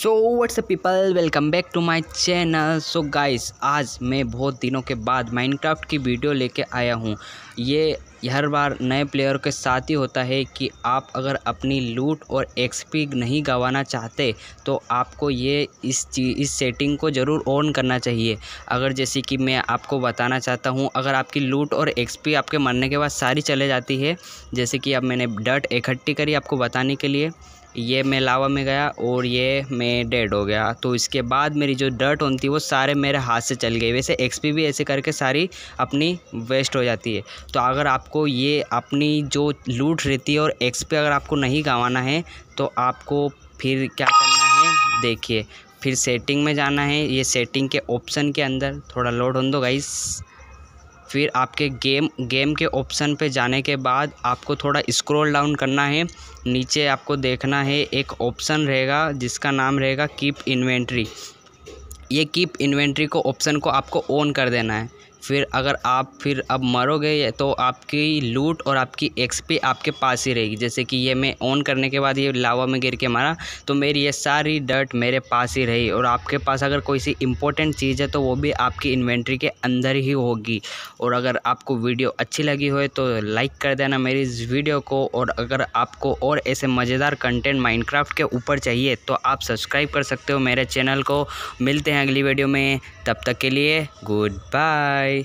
so what's people welcome back to my channel so guys आज मैं बहुत दिनों के बाद माइनक्राफ्ट की वीडियो लेके आया हूँ ये हर बार नए प्लेयर के साथ ही होता है कि आप अगर अपनी लूट और एक्सपी नहीं गंवाना चाहते तो आपको ये इस चीज इस सेटिंग को ज़रूर ऑन करना चाहिए अगर जैसे कि मैं आपको बताना चाहता हूँ अगर आपकी लूट और एक्सपी आपके मरने के बाद सारी चले जाती है जैसे कि अब मैंने डट इकट्ठी करी आपको बताने के लिए ये मैं लावा में गया और ये मैं डेड हो गया तो इसके बाद मेरी जो डर्ट ऑन थी वो सारे मेरे हाथ से चल गई वैसे एक्सपी भी ऐसे करके सारी अपनी वेस्ट हो जाती है तो अगर आपको ये अपनी जो लूट रहती है और एक्सपी अगर आपको नहीं गंवाना है तो आपको फिर क्या करना है देखिए फिर सेटिंग में जाना है ये सेटिंग के ऑप्शन के अंदर थोड़ा लोड हो दो गाइस फिर आपके गेम गेम के ऑप्शन पे जाने के बाद आपको थोड़ा स्क्रॉल डाउन करना है नीचे आपको देखना है एक ऑप्शन रहेगा जिसका नाम रहेगा कीप इन्वेंट्री ये कीप इन्वेंट्री को ऑप्शन को आपको ऑन कर देना है फिर अगर आप फिर अब मरोगे तो आपकी लूट और आपकी एक्सपी आपके पास ही रहेगी जैसे कि ये मैं ऑन करने के बाद ये लावा में गिर के मारा तो मेरी ये सारी डर्ट मेरे पास ही रही और आपके पास अगर कोई सी इंपॉर्टेंट चीज़ है तो वो भी आपकी इन्वेंट्री के अंदर ही होगी और अगर आपको वीडियो अच्छी लगी हो तो लाइक कर देना मेरी इस वीडियो को और अगर आपको और ऐसे मज़ेदार कंटेंट माइनक्राफ्ट के ऊपर चाहिए तो आप सब्सक्राइब कर सकते हो मेरे चैनल को मिलते हैं अगली वीडियो में तब तक के लिए गुड बाय